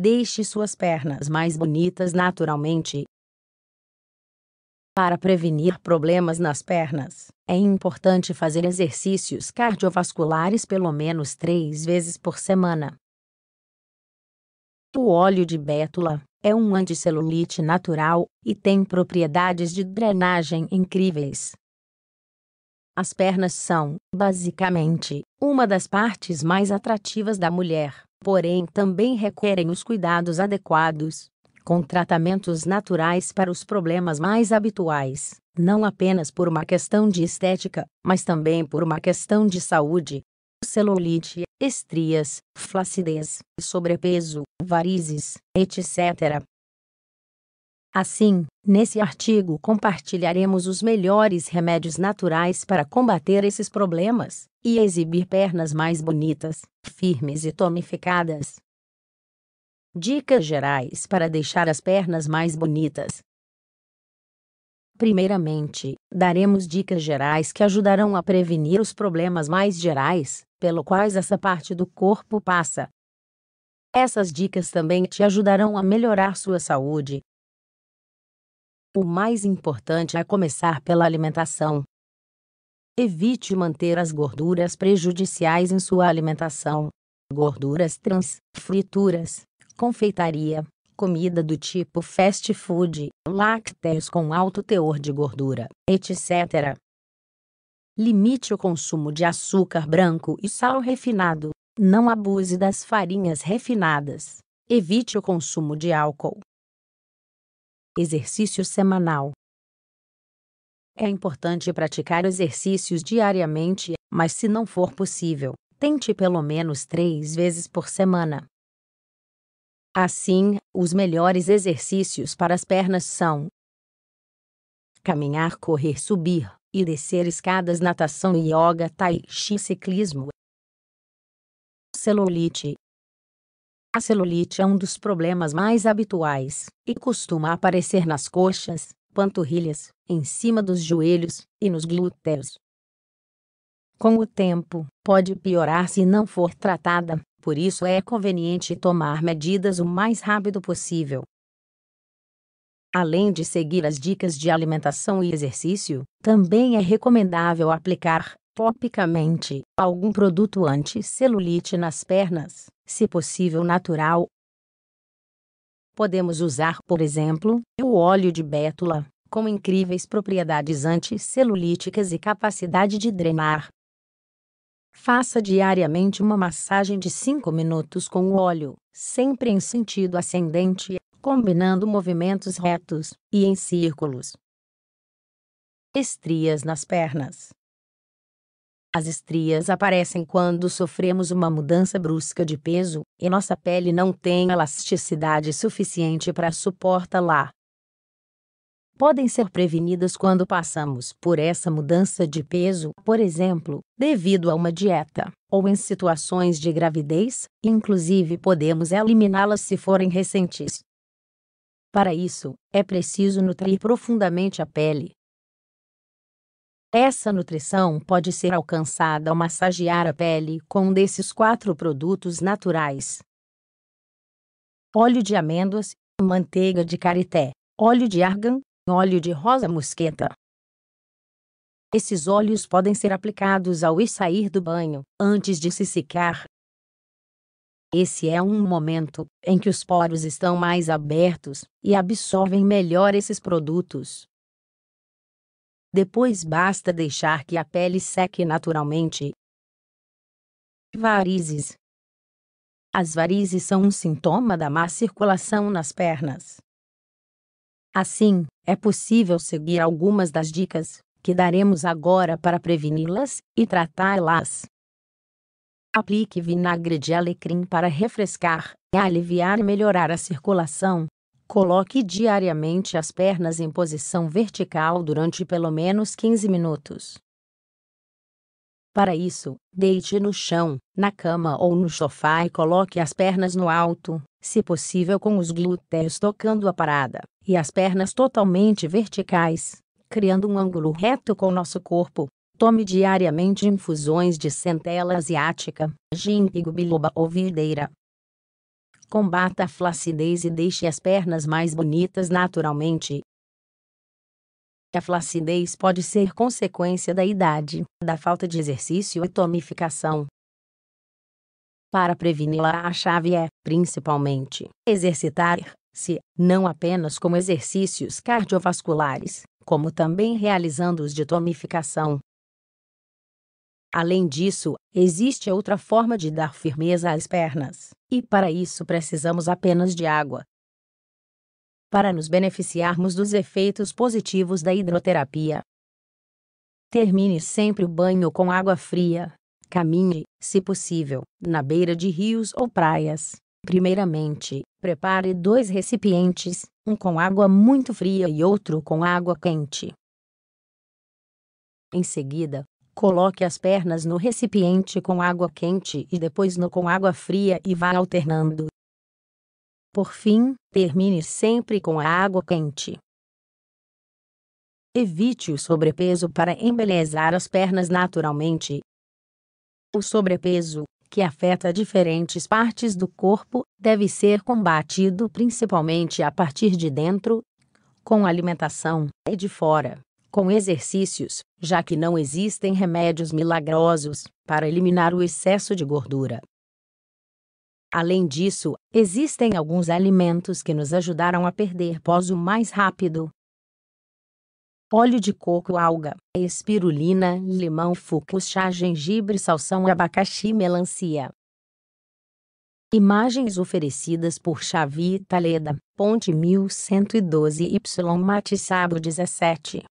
Deixe suas pernas mais bonitas naturalmente. Para prevenir problemas nas pernas, é importante fazer exercícios cardiovasculares pelo menos três vezes por semana. O óleo de bétula é um anticelulite natural e tem propriedades de drenagem incríveis. As pernas são, basicamente, uma das partes mais atrativas da mulher porém também requerem os cuidados adequados, com tratamentos naturais para os problemas mais habituais, não apenas por uma questão de estética, mas também por uma questão de saúde. Celulite, estrias, flacidez, sobrepeso, varizes, etc. Assim, nesse artigo compartilharemos os melhores remédios naturais para combater esses problemas e exibir pernas mais bonitas, firmes e tonificadas. Dicas gerais para deixar as pernas mais bonitas. Primeiramente, daremos dicas gerais que ajudarão a prevenir os problemas mais gerais, pelo quais essa parte do corpo passa. Essas dicas também te ajudarão a melhorar sua saúde. O mais importante é começar pela alimentação. Evite manter as gorduras prejudiciais em sua alimentação. Gorduras trans, frituras, confeitaria, comida do tipo fast food, lácteos com alto teor de gordura, etc. Limite o consumo de açúcar branco e sal refinado. Não abuse das farinhas refinadas. Evite o consumo de álcool. Exercício semanal. É importante praticar exercícios diariamente, mas se não for possível, tente pelo menos três vezes por semana. Assim, os melhores exercícios para as pernas são caminhar, correr, subir e descer escadas, natação, yoga, tai chi, ciclismo. Celulite. A celulite é um dos problemas mais habituais e costuma aparecer nas coxas, panturrilhas, em cima dos joelhos e nos glúteos. Com o tempo, pode piorar se não for tratada, por isso é conveniente tomar medidas o mais rápido possível. Além de seguir as dicas de alimentação e exercício, também é recomendável aplicar, topicamente, algum produto anti-celulite nas pernas, se possível natural. Podemos usar, por exemplo, o óleo de bétula, com incríveis propriedades anticelulíticas e capacidade de drenar. Faça diariamente uma massagem de 5 minutos com o óleo, sempre em sentido ascendente, combinando movimentos retos e em círculos. Estrias nas pernas. As estrias aparecem quando sofremos uma mudança brusca de peso e nossa pele não tem elasticidade suficiente para suportá-la podem ser prevenidas quando passamos por essa mudança de peso, por exemplo, devido a uma dieta, ou em situações de gravidez, inclusive podemos eliminá-las se forem recentes. Para isso, é preciso nutrir profundamente a pele. Essa nutrição pode ser alcançada ao massagear a pele com um desses quatro produtos naturais: óleo de amêndoas, manteiga de karité, óleo de argan, óleo de rosa mosqueta. Esses óleos podem ser aplicados ao ir sair do banho, antes de se secar. Esse é um momento em que os poros estão mais abertos e absorvem melhor esses produtos. Depois basta deixar que a pele seque naturalmente. Varizes. As varizes são um sintoma da má circulação nas pernas. Assim, é possível seguir algumas das dicas que daremos agora para preveni-las e tratá-las. Aplique vinagre de alecrim para refrescar, aliviar e melhorar a circulação. Coloque diariamente as pernas em posição vertical durante pelo menos 15 minutos. Para isso, deite no chão, na cama ou no sofá e coloque as pernas no alto, se possível com os glúteos tocando a parada, e as pernas totalmente verticais, criando um ângulo reto com nosso corpo. Tome diariamente infusões de centela asiática, ginkgo biloba ou videira. Combata a flacidez e deixe as pernas mais bonitas naturalmente. A flacidez pode ser consequência da idade, da falta de exercício e tonificação, para preveni-la, a chave é, principalmente, exercitar-se, não apenas como exercícios cardiovasculares, como também realizando os de tonificação. Além disso, existe outra forma de dar firmeza às pernas, e para isso precisamos apenas de água. Para nos beneficiarmos dos efeitos positivos da hidroterapia, termine sempre o banho com água fria, Caminhe, se possível, na beira de rios ou praias. Primeiramente, prepare dois recipientes, um com água muito fria e outro com água quente. Em seguida, coloque as pernas no recipiente com água quente e depois no com água fria e vá alternando. Por fim, termine sempre com a água quente. Evite o sobrepeso para embelezar as pernas naturalmente o sobrepeso, que afeta diferentes partes do corpo, deve ser combatido principalmente a partir de dentro, com alimentação, e de fora, com exercícios, já que não existem remédios milagrosos para eliminar o excesso de gordura. Além disso, existem alguns alimentos que nos ajudaram a perder peso mais rápido, óleo de coco, alga, espirulina, limão, fucus, chá, gengibre, salsão, abacaxi, melancia. Imagens oferecidas por Xavi Taleda, Ponte 1112 Y sábado 17.